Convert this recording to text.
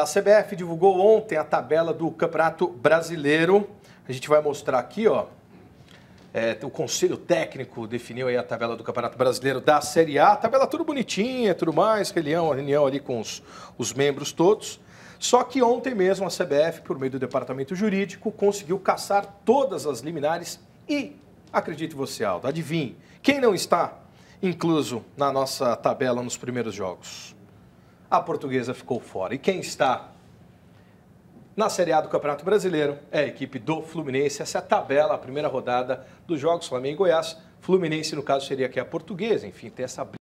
A CBF divulgou ontem a tabela do Campeonato Brasileiro. A gente vai mostrar aqui, ó. É, o Conselho Técnico definiu aí a tabela do Campeonato Brasileiro da Série A. Tabela tudo bonitinha, tudo mais, reunião, reunião ali com os, os membros todos. Só que ontem mesmo a CBF, por meio do Departamento Jurídico, conseguiu caçar todas as liminares e, acredite você, Aldo, adivinhe, quem não está incluso na nossa tabela nos primeiros jogos? a portuguesa ficou fora. E quem está na Série A do Campeonato Brasileiro é a equipe do Fluminense. Essa é a tabela, a primeira rodada dos Jogos Flamengo e Goiás. Fluminense, no caso, seria aqui é a portuguesa. Enfim, tem essa briga.